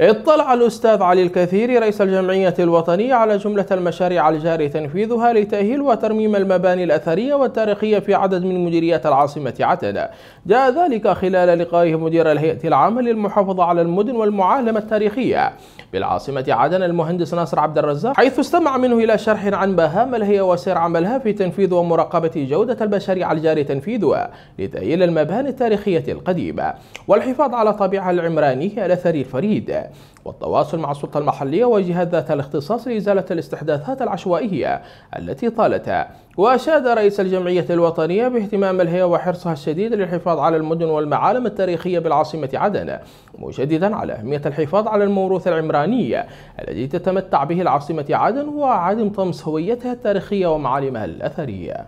اطلع الأستاذ علي الكثيري رئيس الجمعية الوطنية على جملة المشاريع الجاري تنفيذها لتأهيل وترميم المباني الأثرية والتاريخية في عدد من مديريات العاصمة عتبة جاء ذلك خلال لقائه مدير الهيئة العامة للمحافظة على المدن والمعالمة التاريخية بالعاصمة عدن المهندس ناصر عبد الرزاق حيث استمع منه إلى شرح عن مهام الهيئة وسير عملها في تنفيذ ومراقبة جودة المشاريع الجاري تنفيذها لتأهيل المباني التاريخية القديمة والحفاظ على طابعها العمراني الأثري الفريد والتواصل مع السلطة المحلية وجهات ذات الاختصاص لإزالة الاستحداثات العشوائية التي طالتها وأشاد رئيس الجمعية الوطنية باهتمام الهيئة وحرصها الشديد للحفاظ على المدن والمعالم التاريخية بالعاصمة عدن مشددا على أهمية الحفاظ على الموروث العمراني الذي تتمتع به العاصمة عدن وعدم طمس هويتها التاريخية ومعالمها الأثرية